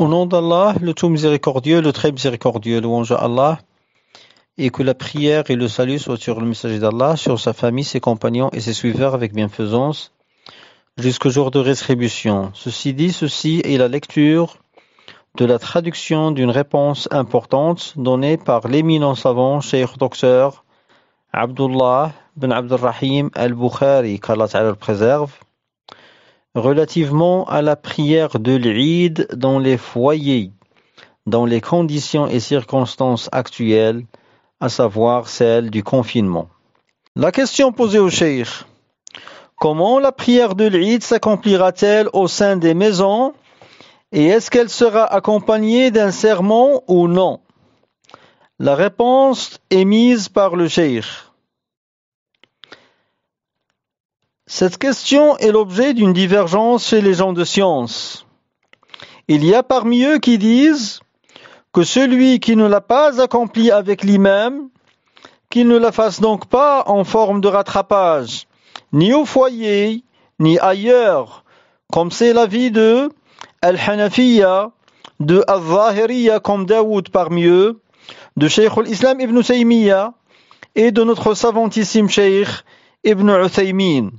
Au nom d'Allah, le tout miséricordieux, le très miséricordieux, louange à Allah, et que la prière et le salut soient sur le messager d'Allah, sur sa famille, ses compagnons et ses suiveurs avec bienfaisance, jusqu'au jour de rétribution. Ceci dit, ceci est la lecture de la traduction d'une réponse importante donnée par l'éminent savant, Cheikh Docteur Abdullah bin Abdurrahim al-Bukhari, qu'Allah le préserve. Relativement à la prière de l'Eid dans les foyers, dans les conditions et circonstances actuelles, à savoir celles du confinement. La question posée au Cheikh, comment la prière de l'Eid s'accomplira-t-elle au sein des maisons et est-ce qu'elle sera accompagnée d'un sermon ou non La réponse est mise par le Cheikh. Cette question est l'objet d'une divergence chez les gens de science. Il y a parmi eux qui disent que celui qui ne l'a pas accompli avec lui-même, qu'il ne la fasse donc pas en forme de rattrapage, ni au foyer, ni ailleurs, comme c'est l'avis de Al-Hanafiya, de Al-Zahiriya comme Daoud parmi eux, de Sheikh al-Islam ibn Taymiyyah et de notre savantissime Sheikh ibn Uthaymin.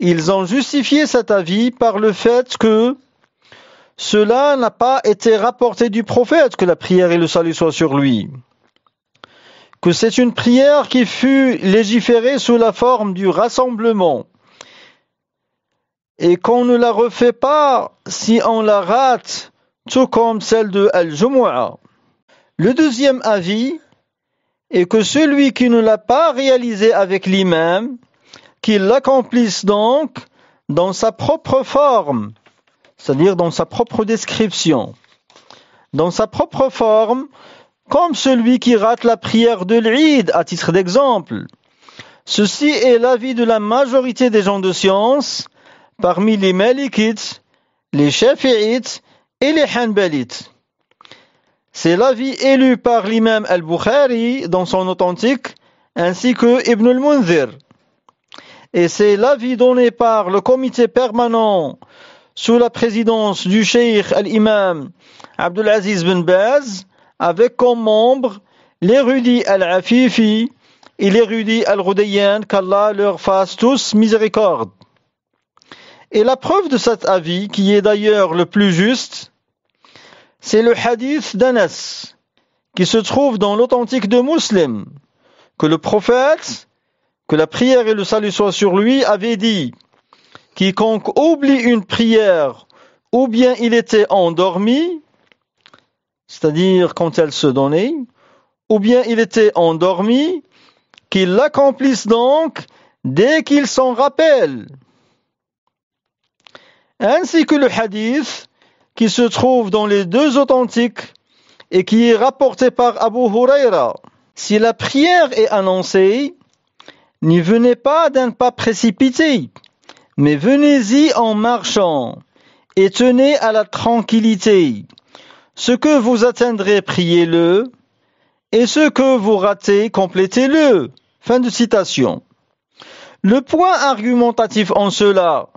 Ils ont justifié cet avis par le fait que cela n'a pas été rapporté du prophète, que la prière et le salut soient sur lui. Que c'est une prière qui fut légiférée sous la forme du rassemblement. Et qu'on ne la refait pas si on la rate, tout comme celle de Al-Jumu'ah. Le deuxième avis est que celui qui ne l'a pas réalisé avec l'imam, qu'il l'accomplisse donc dans sa propre forme, c'est-à-dire dans sa propre description, dans sa propre forme, comme celui qui rate la prière de l'Eid, à titre d'exemple. Ceci est l'avis de la majorité des gens de science, parmi les Malikites, les Shafi'ites et les Hanbalites. C'est l'avis élu par l'imam al-Bukhari dans son authentique, ainsi que Ibn al-Munzir et c'est l'avis donné par le comité permanent sous la présidence du cheikh al-imam Abdelaziz bin Baz avec comme membres l'érudit al-Afifi et l'érudit al rudayyan qu'Allah leur fasse tous miséricorde. Et la preuve de cet avis, qui est d'ailleurs le plus juste, c'est le hadith d'Anas, qui se trouve dans l'authentique de Muslim, que le prophète, que la prière et le salut soient sur lui, avait dit Quiconque oublie une prière, ou bien il était endormi, c'est-à-dire quand elle se donnait, ou bien il était endormi, qu'il l'accomplisse donc dès qu'il s'en rappelle. Ainsi que le hadith qui se trouve dans les deux authentiques et qui est rapporté par Abu Huraira. Si la prière est annoncée, N'y venez pas d'un pas précipité, mais venez-y en marchant, et tenez à la tranquillité. Ce que vous atteindrez, priez-le, et ce que vous ratez, complétez-le. Fin de citation. Le point argumentatif en cela,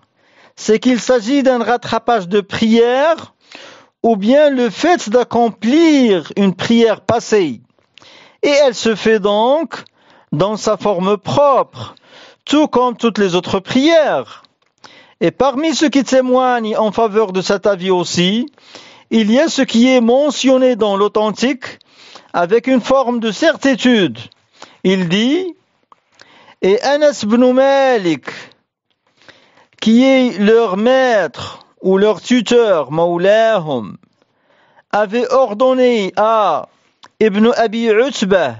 c'est qu'il s'agit d'un rattrapage de prière ou bien le fait d'accomplir une prière passée. Et elle se fait donc dans sa forme propre, tout comme toutes les autres prières. Et parmi ceux qui témoignent en faveur de cet avis aussi, il y a ce qui est mentionné dans l'authentique avec une forme de certitude. Il dit, et Anas ibn Malik, qui est leur maître ou leur tuteur, Maulahum, avait ordonné à Ibn Abi Utbah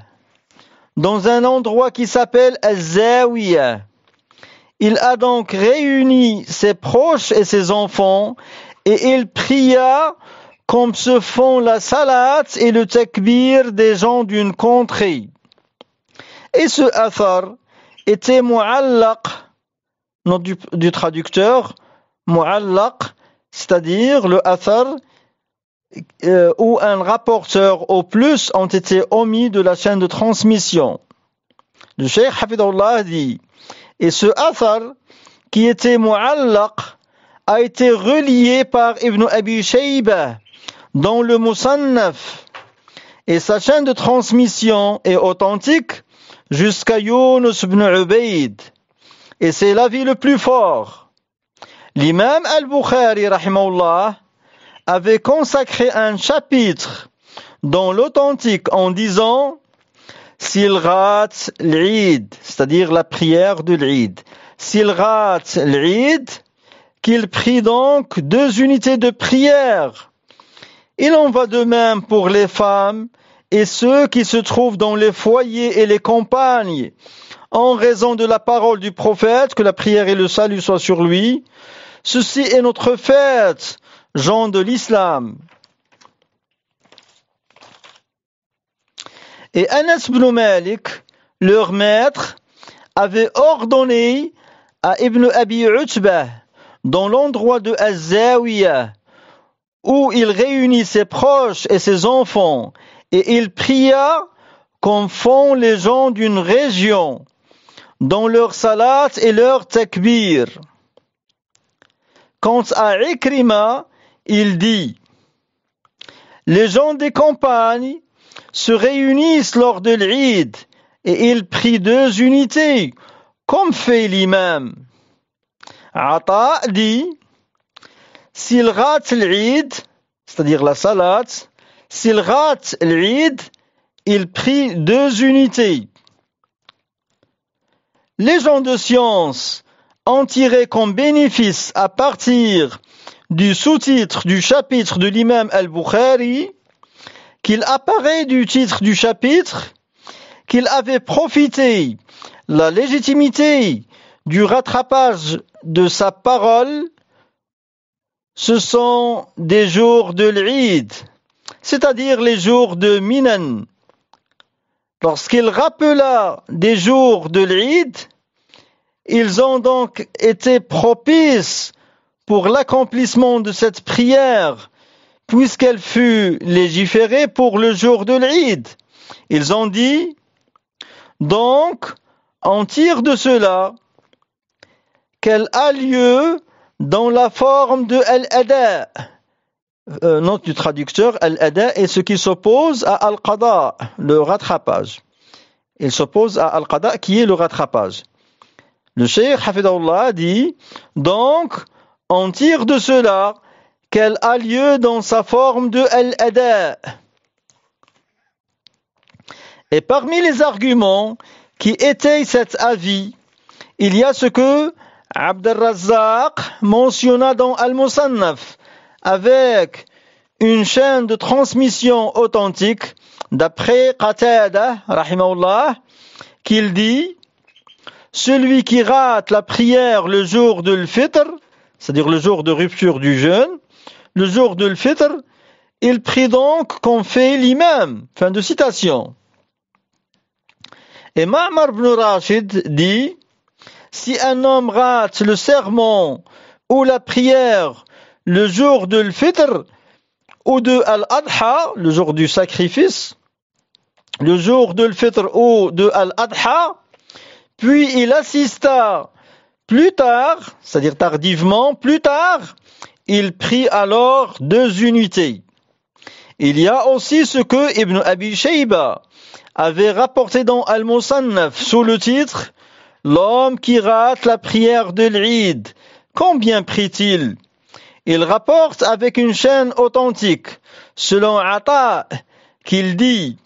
dans un endroit qui s'appelle Zawiya. Il a donc réuni ses proches et ses enfants et il pria comme se font la salat et le takbir des gens d'une contrée. Et ce athar était mu'allaq, nom du, traducteur, mu'allaq, c'est-à-dire le athar euh, ou un rapporteur au plus ont été omis de la chaîne de transmission. Le Cheikh Hafidullah dit Et ce athar, qui était mu'allaq, a été relié par Ibn Abi Shayba dans le Musannaf. Et sa chaîne de transmission est authentique jusqu'à Yunus ibn Ubaid. Et c'est l'avis le plus fort. L'imam al-Bukhari, rahimahullah, avait consacré un chapitre dans l'authentique en disant s'il rate c'est-à-dire la prière de l'id, s'il rate qu'il prie donc deux unités de prière. Il en va de même pour les femmes et ceux qui se trouvent dans les foyers et les campagnes. En raison de la parole du prophète, que la prière et le salut soient sur lui, ceci est notre fête gens de l'Islam. Et Anas ibn Malik, leur maître, avait ordonné à Ibn Abi Utbah, dans l'endroit de Azawiya, où il réunit ses proches et ses enfants, et il pria comme font les gens d'une région, dans leur salat et leur takbir. Quant à Ikrima, il dit, les gens des campagnes se réunissent lors de l'Eid et ils prient deux unités, comme fait l'imam. Ata dit, s'il rate l'Eid, c'est-à-dire la salat, s'il rate l'Eid, il prie deux unités. Les gens de science ont tiré comme bénéfice à partir du sous-titre du chapitre de l'imam al-Bukhari qu'il apparaît du titre du chapitre qu'il avait profité la légitimité du rattrapage de sa parole, ce sont des jours de l'Eid, c'est-à-dire les jours de Minan. Lorsqu'il rappela des jours de l'Eid, ils ont donc été propices pour l'accomplissement de cette prière, puisqu'elle fut légiférée pour le jour de l'Eid. Ils ont dit, donc, En tire de cela qu'elle a lieu dans la forme de Al-Ada. Euh, note du traducteur, Al-Ada est ce qui s'oppose à Al-Qada, le rattrapage. Il s'oppose à Al-Qada qui est le rattrapage. Le cheikh Hafidullah dit, donc, on tire de cela qu'elle a lieu dans sa forme de al-ada. Et parmi les arguments qui étayent cet avis, il y a ce que Abdelrazzaq mentionna dans Al-Musannaf avec une chaîne de transmission authentique d'après Qatada, rahimahullah, qu'il dit Celui qui rate la prière le jour de l'fitr, c'est-à-dire le jour de rupture du jeûne, le jour de l'fitr, il prie donc qu'on fait l'imam. Fin de citation. Et Ma'mar ibn Rashid dit, si un homme rate le serment ou la prière le jour de l'fitr ou de l'adha, le jour du sacrifice, le jour de l'fitr ou de al puis il assista plus tard, c'est-à-dire tardivement, plus tard, il prit alors deux unités. Il y a aussi ce que Ibn Abi Shayba avait rapporté dans Al-Musannaf sous le titre L'homme qui rate la prière de l'Id. Combien prit-il Il rapporte avec une chaîne authentique, selon Ata, qu'il dit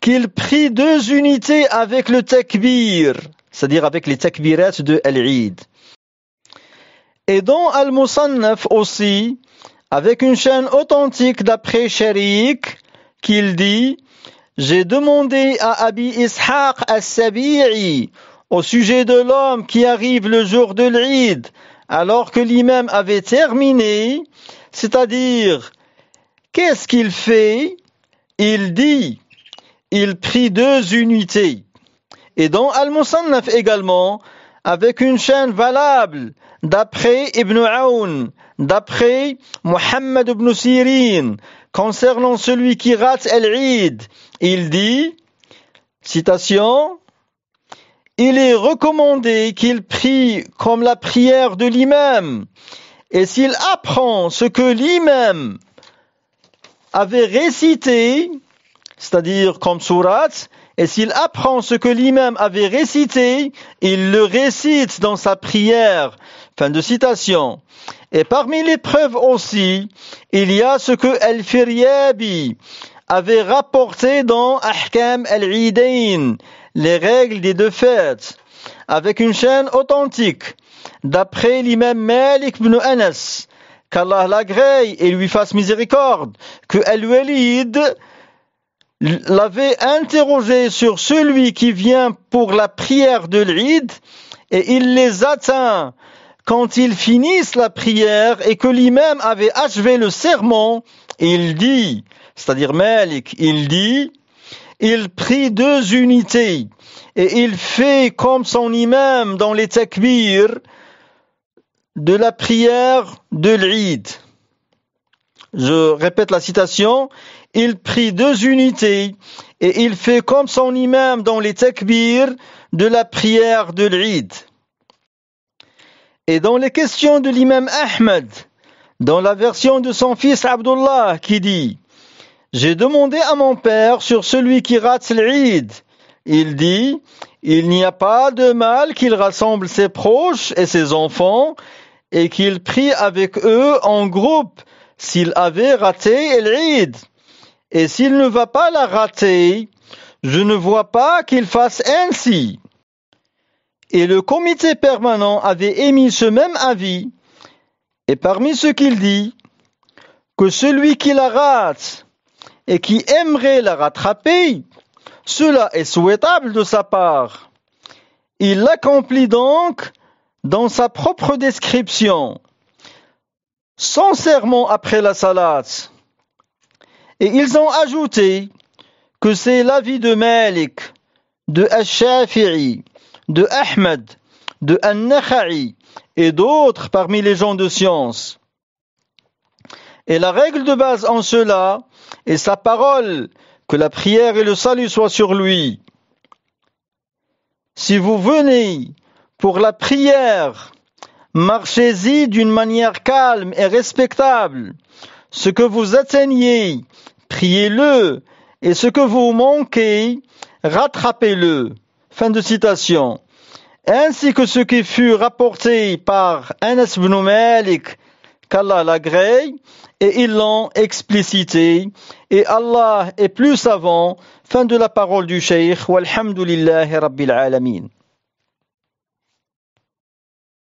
qu'il prit deux unités avec le takbir c'est-à-dire avec les takbirat de al Et dans Al-Musannaf aussi, avec une chaîne authentique d'après Sharik, qu'il dit J'ai demandé à Abi Ishaq al-Sabi'i au sujet de l'homme qui arrive le jour de l'Eid, alors que l'imam avait terminé, c'est-à-dire, qu'est-ce qu'il fait Il dit Il prit deux unités. Et dans Al-Musannaf également, avec une chaîne valable d'après Ibn Aoun, d'après Muhammad ibn Sirin, concernant celui qui rate el il dit, citation, il est recommandé qu'il prie comme la prière de l'imam, et s'il apprend ce que l'imam avait récité, c'est-à-dire comme surat, » Et s'il apprend ce que l'imam avait récité, il le récite dans sa prière. Fin de citation. Et parmi les preuves aussi, il y a ce que Al-Firyabi avait rapporté dans Ahkam Al-Idain, les règles des deux fêtes, avec une chaîne authentique, d'après l'imam Malik ibn Anas, qu'Allah l'agrée et lui fasse miséricorde, que Al-Walid l'avait interrogé sur celui qui vient pour la prière de l'Id, et il les atteint quand ils finissent la prière et que l'imam avait achevé le serment, il dit, c'est-à-dire Malik, il dit, il prie deux unités et il fait comme son imam dans les takbir de la prière de l'Id. Je répète la citation, il prie deux unités et il fait comme son imam dans les takbirs de la prière de l'Id Et dans les questions de l'imam Ahmed, dans la version de son fils Abdullah qui dit J'ai demandé à mon père sur celui qui rate l'Eid. Il dit Il n'y a pas de mal qu'il rassemble ses proches et ses enfants et qu'il prie avec eux en groupe s'il avait raté l'Eid et s'il ne va pas la rater, je ne vois pas qu'il fasse ainsi. Et le comité permanent avait émis ce même avis, et parmi ce qu'il dit, que celui qui la rate et qui aimerait la rattraper, cela est souhaitable de sa part. Il l'accomplit donc dans sa propre description, sincèrement après la salade. Et ils ont ajouté que c'est l'avis de Malik, de al de Ahmed, de An-Nakha'i et d'autres parmi les gens de science. Et la règle de base en cela est sa parole, que la prière et le salut soient sur lui. Si vous venez pour la prière, marchez-y d'une manière calme et respectable. Ce que vous atteignez priez le et ce que vous manquez, rattrapez-le. Fin de citation. Ainsi que ce qui fut rapporté par Anas ibn Malik, qu'Allah l'agrée, et ils l'ont explicité, et Allah est plus savant. Fin de la parole du Cheikh, walhamdulillahi rabbil alameen.